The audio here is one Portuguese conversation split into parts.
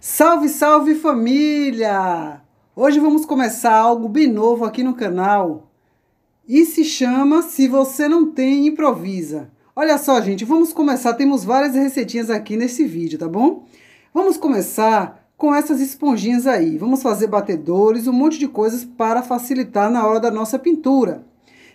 Salve, salve família! Hoje vamos começar algo bem novo aqui no canal e se chama Se Você Não Tem, Improvisa. Olha só, gente, vamos começar. Temos várias receitinhas aqui nesse vídeo, tá bom? Vamos começar com essas esponjinhas aí. Vamos fazer batedores, um monte de coisas para facilitar na hora da nossa pintura.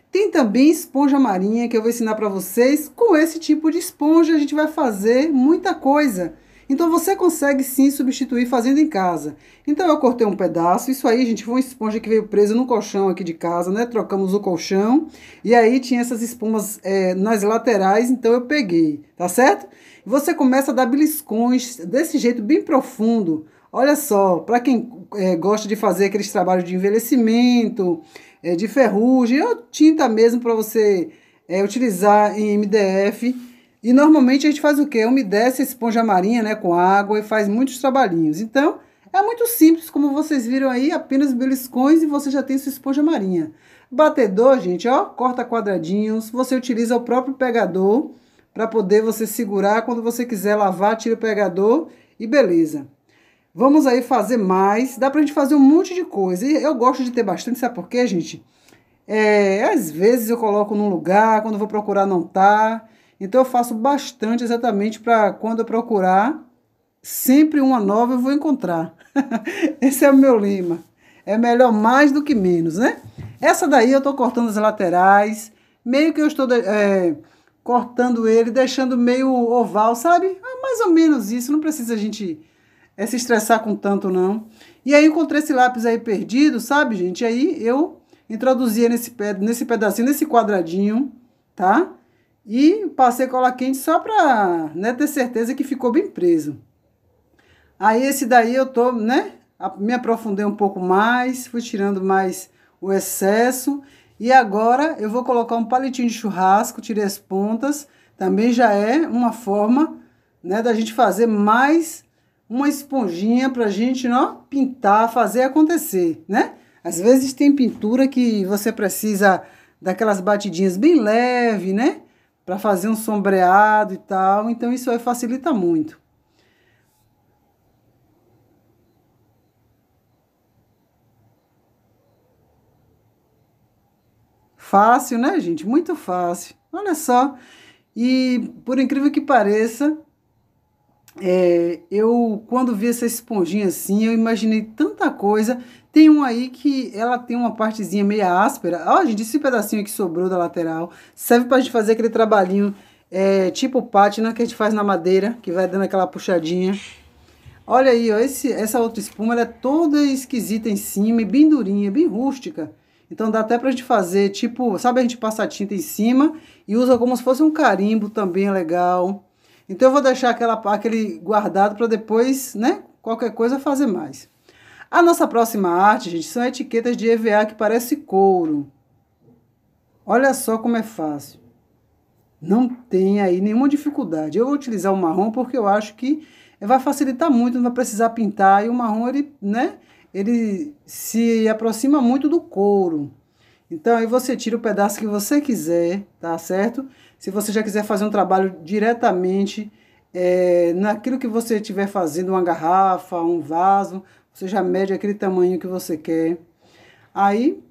Tem também esponja marinha que eu vou ensinar para vocês. Com esse tipo de esponja a gente vai fazer muita coisa. Então você consegue sim substituir fazendo em casa. Então eu cortei um pedaço, isso aí, gente, foi uma esponja que veio presa no colchão aqui de casa, né? Trocamos o colchão e aí tinha essas espumas é, nas laterais, então eu peguei, tá certo? Você começa a dar beliscões desse jeito bem profundo. Olha só, para quem é, gosta de fazer aqueles trabalhos de envelhecimento, é, de ferrugem, ou tinta mesmo para você é, utilizar em MDF e normalmente a gente faz o quê? Umedece a esponja marinha né, com água e faz muitos trabalhinhos. Então, é muito simples, como vocês viram aí, apenas beliscões e você já tem sua esponja marinha. Batedor, gente, ó, corta quadradinhos. Você utiliza o próprio pegador para poder você segurar. Quando você quiser lavar, tira o pegador e beleza. Vamos aí fazer mais. Dá pra gente fazer um monte de coisa. E eu gosto de ter bastante, sabe por quê, gente? É, às vezes eu coloco num lugar, quando vou procurar não tá. Então eu faço bastante exatamente para quando eu procurar, sempre uma nova eu vou encontrar. Esse é o meu lema. É melhor mais do que menos, né? Essa daí eu estou cortando as laterais, meio que eu estou é, cortando ele, deixando meio oval, sabe? Ah, mais ou menos isso, não precisa a gente é, se estressar com tanto, não. E aí encontrei esse lápis aí perdido, sabe, gente? E aí eu introduzia nesse, nesse pedacinho, nesse quadradinho, tá? E passei cola quente só para né, ter certeza que ficou bem preso. Aí esse daí eu tô, né? Me aprofundei um pouco mais, fui tirando mais o excesso. E agora eu vou colocar um palitinho de churrasco, tirei as pontas. Também já é uma forma, né, da gente fazer mais uma esponjinha pra gente, ó, pintar, fazer acontecer, né? Às vezes tem pintura que você precisa daquelas batidinhas bem leve, né? para fazer um sombreado e tal. Então isso aí facilita muito. Fácil, né, gente? Muito fácil. Olha só. E por incrível que pareça, é, eu, quando vi essa esponjinha assim, eu imaginei tanta coisa. Tem um aí que ela tem uma partezinha meio áspera. Ó, gente, esse pedacinho que sobrou da lateral serve pra gente fazer aquele trabalhinho é, tipo pátina é que a gente faz na madeira, que vai dando aquela puxadinha. Olha aí, ó, esse, essa outra espuma, é toda esquisita em cima e bem durinha, bem rústica. Então dá até pra gente fazer, tipo, sabe a gente passa tinta em cima e usa como se fosse um carimbo também é legal. Então eu vou deixar aquela, aquele guardado para depois, né? Qualquer coisa fazer mais. A nossa próxima arte, gente, são etiquetas de EVA que parece couro. Olha só como é fácil. Não tem aí nenhuma dificuldade. Eu vou utilizar o marrom porque eu acho que vai facilitar muito, não vai precisar pintar. E o marrom, ele, né, ele se aproxima muito do couro. Então, aí você tira o pedaço que você quiser, tá certo? Se você já quiser fazer um trabalho diretamente é, naquilo que você estiver fazendo, uma garrafa, um vaso, você já mede aquele tamanho que você quer. Aí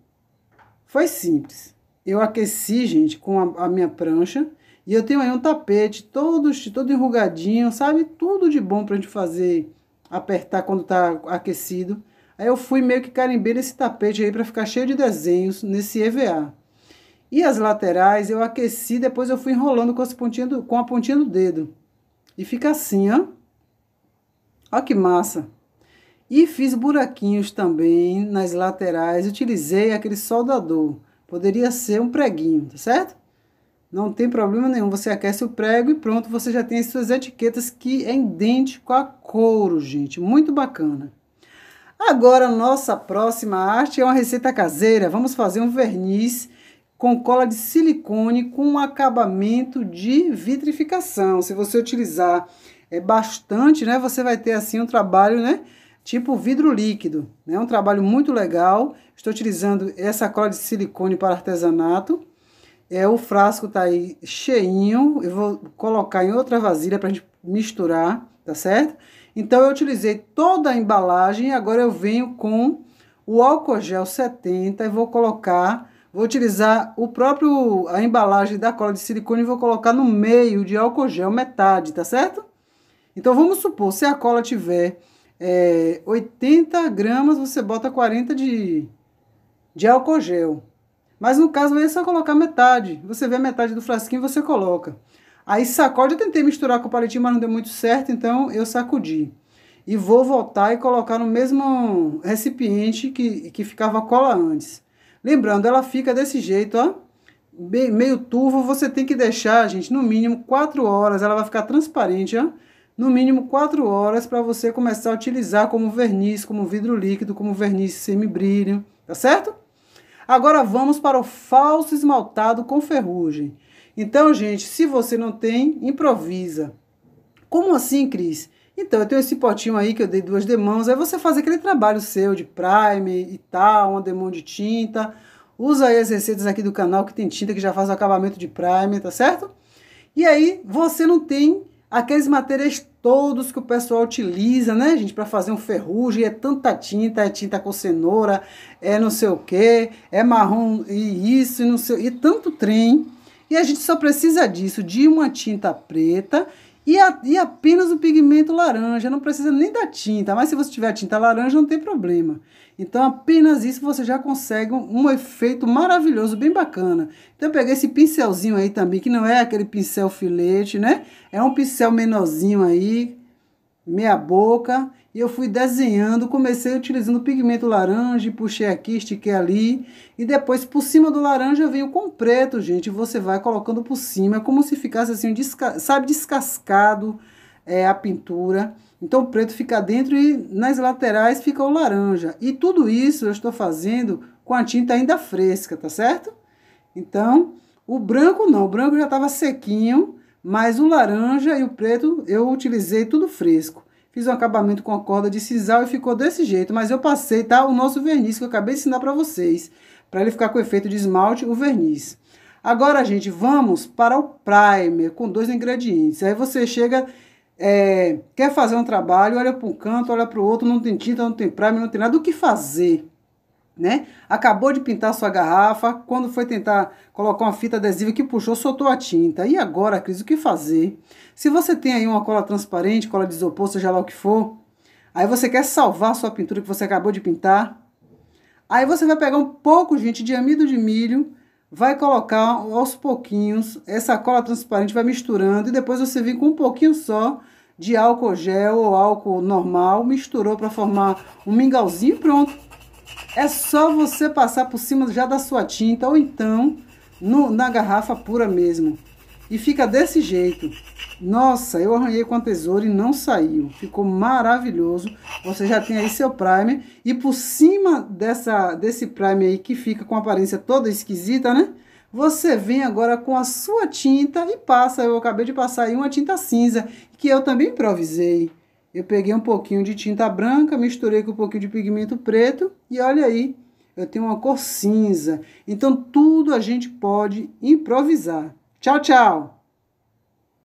foi simples. Eu aqueci, gente, com a, a minha prancha. E eu tenho aí um tapete todo, todo enrugadinho, sabe? Tudo de bom pra gente fazer, apertar quando tá aquecido. Aí eu fui meio que carimbei esse tapete aí para ficar cheio de desenhos nesse EVA. E as laterais eu aqueci, depois eu fui enrolando com, as pontinha do, com a pontinha do dedo. E fica assim, ó. Olha que massa. E fiz buraquinhos também nas laterais, utilizei aquele soldador. Poderia ser um preguinho, tá certo? Não tem problema nenhum, você aquece o prego e pronto, você já tem as suas etiquetas que é idêntico a couro, gente. Muito bacana. Agora, nossa próxima arte é uma receita caseira. Vamos fazer um verniz com cola de silicone com acabamento de vitrificação. Se você utilizar é, bastante, né, você vai ter assim um trabalho, né, tipo vidro líquido, né, um trabalho muito legal. Estou utilizando essa cola de silicone para artesanato. É, o frasco tá aí cheinho, eu vou colocar em outra vasilha para a gente misturar, tá certo? Então eu utilizei toda a embalagem, agora eu venho com o álcool gel 70 e vou colocar Vou utilizar o próprio a embalagem da cola de silicone e vou colocar no meio de álcool gel metade, tá certo? Então vamos supor, se a cola tiver é, 80 gramas, você bota 40 de, de álcool gel. Mas no caso aí é só colocar metade. Você vê a metade do frasquinho você coloca. Aí sacode, eu tentei misturar com o palitinho, mas não deu muito certo, então eu sacudi. E vou voltar e colocar no mesmo recipiente que, que ficava a cola antes. Lembrando, ela fica desse jeito, ó. Bem, meio turvo, você tem que deixar, gente, no mínimo 4 horas. Ela vai ficar transparente, ó. No mínimo 4 horas para você começar a utilizar como verniz, como vidro líquido, como verniz semibrilho, tá certo? Agora vamos para o falso esmaltado com ferrugem. Então, gente, se você não tem, improvisa. Como assim, Cris? Então, eu tenho esse potinho aí que eu dei duas demãos. Aí é você faz aquele trabalho seu de prime e tal, uma demão de tinta. Usa aí as receitas aqui do canal que tem tinta que já faz o acabamento de prime, tá certo? E aí você não tem aqueles materiais todos que o pessoal utiliza, né, gente, para fazer um ferrugem, é tanta tinta, é tinta com cenoura, é não sei o que, é marrom e isso, e não sei, e tanto trem, e a gente só precisa disso, de uma tinta preta e, a, e apenas o pigmento laranja, não precisa nem da tinta, mas se você tiver a tinta laranja não tem problema. Então apenas isso você já consegue um, um efeito maravilhoso, bem bacana. Então eu peguei esse pincelzinho aí também, que não é aquele pincel filete, né? É um pincel menorzinho aí, meia boca. E eu fui desenhando, comecei utilizando pigmento laranja, puxei aqui, estiquei ali. E depois, por cima do laranja, eu com preto, gente. Você vai colocando por cima, é como se ficasse assim, desca sabe, descascado é, a pintura. Então, o preto fica dentro e nas laterais fica o laranja. E tudo isso eu estou fazendo com a tinta ainda fresca, tá certo? Então, o branco não, o branco já estava sequinho, mas o laranja e o preto eu utilizei tudo fresco. Fiz um acabamento com a corda de sisal e ficou desse jeito, mas eu passei, tá? O nosso verniz que eu acabei de ensinar para vocês, para ele ficar com efeito de esmalte, o verniz. Agora, gente, vamos para o primer com dois ingredientes. Aí você chega, é, quer fazer um trabalho, olha para um canto, olha para o outro, não tem tinta, não tem primer, não tem nada. O que fazer? né? Acabou de pintar sua garrafa, quando foi tentar colocar uma fita adesiva que puxou, soltou a tinta. E agora, Cris, o que fazer? Se você tem aí uma cola transparente, cola de isopor, seja lá o que for, aí você quer salvar sua pintura que você acabou de pintar, aí você vai pegar um pouco, gente, de amido de milho, vai colocar aos pouquinhos essa cola transparente, vai misturando e depois você vem com um pouquinho só de álcool gel ou álcool normal, misturou para formar um mingauzinho pronto. É só você passar por cima já da sua tinta ou então no, na garrafa pura mesmo. E fica desse jeito. Nossa, eu arranhei com a tesoura e não saiu. Ficou maravilhoso. Você já tem aí seu primer. E por cima dessa, desse primer aí que fica com aparência toda esquisita, né? Você vem agora com a sua tinta e passa. Eu acabei de passar aí uma tinta cinza que eu também improvisei. Eu peguei um pouquinho de tinta branca, misturei com um pouquinho de pigmento preto e olha aí, eu tenho uma cor cinza. Então tudo a gente pode improvisar. Tchau, tchau!